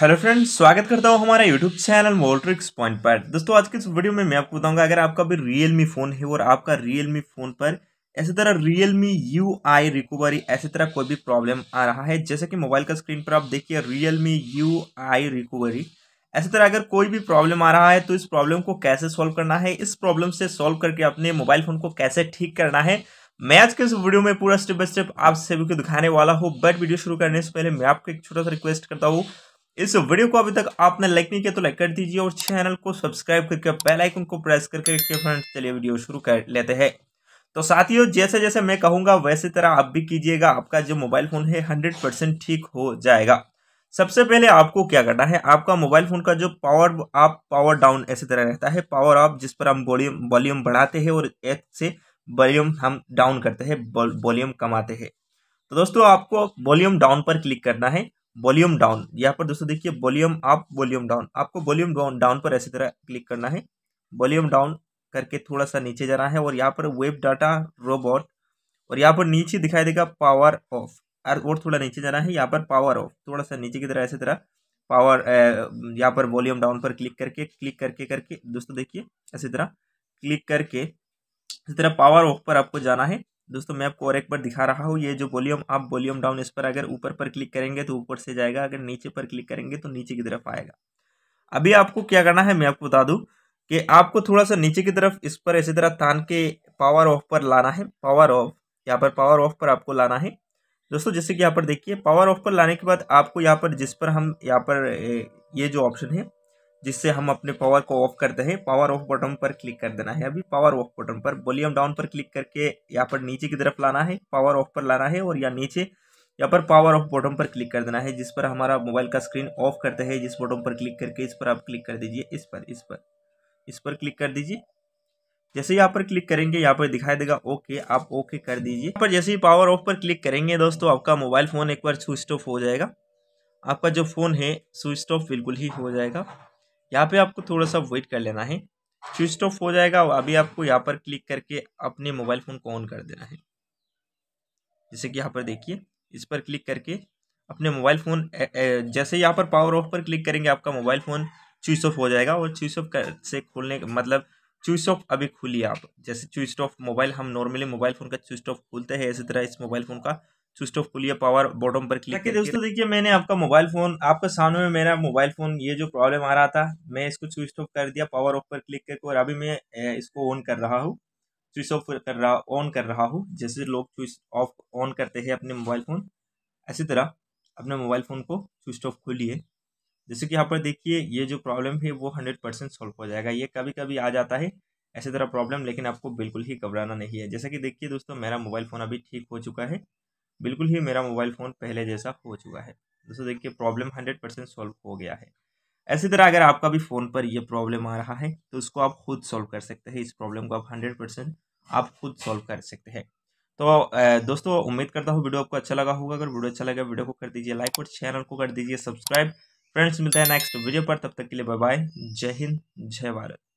hello friends स्वागत करता हूँ हमारे यूट्यूब चैनल मोल्ट्रिक्स पॉइंट पर दोस्तों आज के इस वीडियो में मैं आपको बताऊंगा अगर आपका भी रियलमी फ़ोन है और आपका रियलमी फ़ोन पर ऐसी तरह रियलमी यू आई रिकवरी ऐसी तरह कोई भी प्रॉब्लम आ रहा है जैसे कि मोबाइल का स्क्रीन पर आप देखिए रियलमी यू आई रिकवरी ऐसी तरह अगर कोई भी प्रॉब्लम आ रहा है तो इस प्रॉब्लम को कैसे सॉल्व करना है इस प्रॉब्लम से सॉल्व करके अपने मोबाइल फ़ोन को कैसे ठीक करना है मैं आज के इस वीडियो में पूरा स्टेप बाय स्टेप आप सभी को दिखाने वाला हूँ बट वीडियो शुरू करने से पहले मैं आपको एक छोटा सा रिक्वेस्ट करता हूँ इस वीडियो को अभी तक आपने लाइक नहीं किया तो लाइक कर दीजिए और चैनल को सब्सक्राइब करके बेल आइकन को प्रेस करके फ्रेंड्स चलिए वीडियो शुरू कर लेते हैं तो साथियों जैसे जैसे मैं कहूँगा वैसे तरह आप भी कीजिएगा आपका जो मोबाइल फ़ोन है हंड्रेड परसेंट ठीक हो जाएगा सबसे पहले आपको क्या करना है आपका मोबाइल फ़ोन का जो पावर आप पावर डाउन ऐसी तरह रहता है पावर आप जिस पर हम वॉल्यूम वॉल्यूम बढ़ाते हैं और एक से वॉल्यूम हम डाउन करते हैं वॉल्यूम कमाते हैं तो दोस्तों आपको वॉल्यूम डाउन पर क्लिक करना है वॉल्यूम डाउन यहाँ पर दोस्तों देखिए वॉल्यूम अप वॉल्यूम डाउन आपको वॉल्यूम डाउन पर ऐसी तरह क्लिक करना है वॉल्यूम डाउन करके थोड़ा सा नीचे जाना है और यहाँ पर वेब डाटा रोबोट और यहाँ पर नीचे दिखाई देगा पावर ऑफ और थोड़ा नीचे जाना है यहाँ पर पावर ऑफ थोड़ा सा नीचे की तरह ऐसी तरह पावर यहाँ पर वॉल्यूम डाउन पर क्लिक करके क्लिक करके करके दोस्तों देखिए ऐसी तरह क्लिक करके इसी तरह पावर ऑफ पर आपको जाना है दोस्तों मैं आपको और एक बार दिखा रहा हूँ ये जो वॉल्यूम आप वॉल्यूम डाउन इस पर अगर ऊपर पर क्लिक करेंगे तो ऊपर से जाएगा अगर नीचे पर क्लिक करेंगे तो नीचे की तरफ आएगा अभी आपको क्या करना है मैं आपको बता दूँ कि आपको थोड़ा सा नीचे की तरफ इस पर इसी तरह तान के पावर ऑफ पर लाना है पावर ऑफ यहाँ पर पावर ऑफ पर आपको लाना है दोस्तों जैसे कि यहाँ पर देखिए पावर ऑफ पर लाने के बाद आपको यहाँ पर जिस पर हम यहाँ पर ये जो ऑप्शन है जिससे हम अपने पावर को ऑफ करते हैं पावर ऑफ बटन पर क्लिक कर देना है अभी पावर ऑफ बटन पर वॉल्यूम डाउन पर क्लिक करके यहाँ पर नीचे की तरफ लाना है पावर ऑफ पर लाना है और या नीचे यहाँ पर पावर ऑफ बटन पर क्लिक कर देना है जिस पर हमारा मोबाइल का स्क्रीन ऑफ करते हैं जिस बटन पर क्लिक करके इस पर आप क्लिक कर दीजिए इस पर इस पर इस पर क्लिक कर दीजिए जैसे यहाँ पर क्लिक करेंगे यहाँ पर दिखाई देगा ओके आप ओके कर दीजिए पर जैसे ही पावर ऑफ पर क्लिक करेंगे दोस्तों आपका मोबाइल फ़ोन एक बार स्विच ऑफ हो जाएगा आपका जो फ़ोन है स्विच ऑफ बिल्कुल ही हो जाएगा यहाँ पे आपको थोड़ा सा वेट कर लेना है स्विच ऑफ तो हो जाएगा अभी आपको यहाँ पर क्लिक करके अपने मोबाइल फ़ोन को ऑन कर देना है जैसे कि यहाँ पर देखिए इस पर क्लिक करके अपने मोबाइल फ़ोन जैसे यहाँ पर पावर ऑफ पर क्लिक करेंगे आपका मोबाइल फ़ोन स्विच ऑफ हो जाएगा और स्विच ऑफ से खोलने मतलब स्विच ऑफ अभी खुलिए आप जैसे स्विच ऑफ मोबाइल हम नॉर्मली मोबाइल फ़ोन का स्विच ऑफ खोलते हैं इसी तरह इस मोबाइल फ़ोन का स्विच ऑफ खोलिए पावर बॉटम पर क्लिक करके दोस्तों देखिए मैंने आपका मोबाइल फोन आपका सामने में मेरा मोबाइल फोन ये जो प्रॉब्लम आ रहा था मैं इसको स्विच ऑफ कर दिया पावर ऑफ पर क्लिक करके और अभी मैं इसको ऑन कर रहा हूँ स्विच ऑफ कर रहा ऑन कर रहा हूँ जैसे लोग स्विच ऑफ ऑन करते हैं अपने मोबाइल फ़ोन ऐसी तरह अपने मोबाइल फ़ोन को स्विच ऑफ खोलिए जैसे कि यहाँ पर देखिए ये जो प्रॉब्लम है वो हंड्रेड परसेंट सॉल्व हो जाएगा ये कभी कभी आ जाता है ऐसी तरह प्रॉब्लम लेकिन आपको बिल्कुल ही घबराना नहीं है जैसा कि देखिए दोस्तों मेरा मोबाइल फ़ोन अभी ठीक हो चुका है बिल्कुल ही मेरा मोबाइल फ़ोन पहले जैसा हो चुका है दोस्तों देखिए प्रॉब्लम हंड्रेड परसेंट सॉल्व हो गया है ऐसी तरह अगर आपका भी फ़ोन पर यह प्रॉब्लम आ रहा है तो उसको आप खुद सॉल्व कर सकते हैं इस प्रॉब्लम को आप हंड्रेड परसेंट आप खुद सॉल्व कर सकते हैं तो दोस्तों उम्मीद करता हूँ वीडियो आपको अच्छा लगा होगा अगर वीडियो अच्छा लगा वीडियो को कर दीजिए लाइक और चैनल को कर दीजिए सब्सक्राइब फ्रेंड्स मिलते हैं नेक्स्ट वीडियो पर तब तक के लिए बाय बाय जय हिंद जय भारत